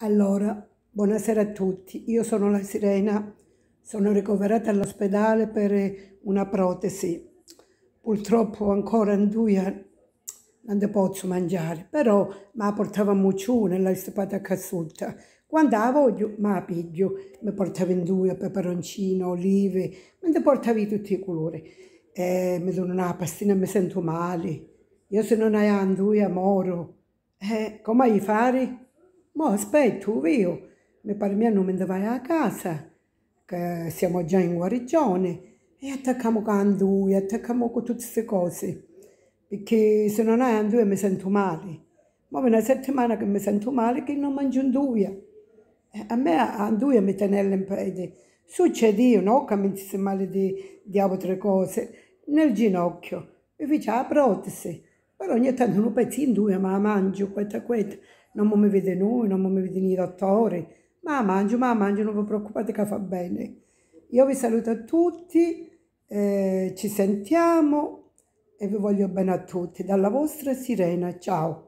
Allora, buonasera a tutti. Io sono la Sirena, sono ricoverata all'ospedale per una protesi. Purtroppo ancora in due non posso mangiare, però mi portava mucciù nella stipata Cassutta. Quando la voglio, ma piglio, mi portava in due peperoncino, olive, mi portava tutti i colori. E eh, mi sono una pastina e mi sento male. Io se non hai anduia amoro. Eh, come fare? Mos, poi tu, io, mi pare mia non me vai a casa, che siamo già in guarigione, e attacchiamo con andui, attacchiamo con tutte queste cose, perché se non hai andui mi sento male. Ma è una settimana che mi sento male che non mangio anduia. A me anduia mi tenella in piedi. Succede Succedeva, no, che mi male di, di altre cose, nel ginocchio. Mi fece la protesi. Però ogni tanto un pezzo due, ma la mangio, questa, questa. Non mi vede noi, non mi vede i dottori, ma la mangio, ma la mangio, non vi preoccupate che fa bene. Io vi saluto a tutti, eh, ci sentiamo e vi voglio bene a tutti. Dalla vostra Sirena, ciao.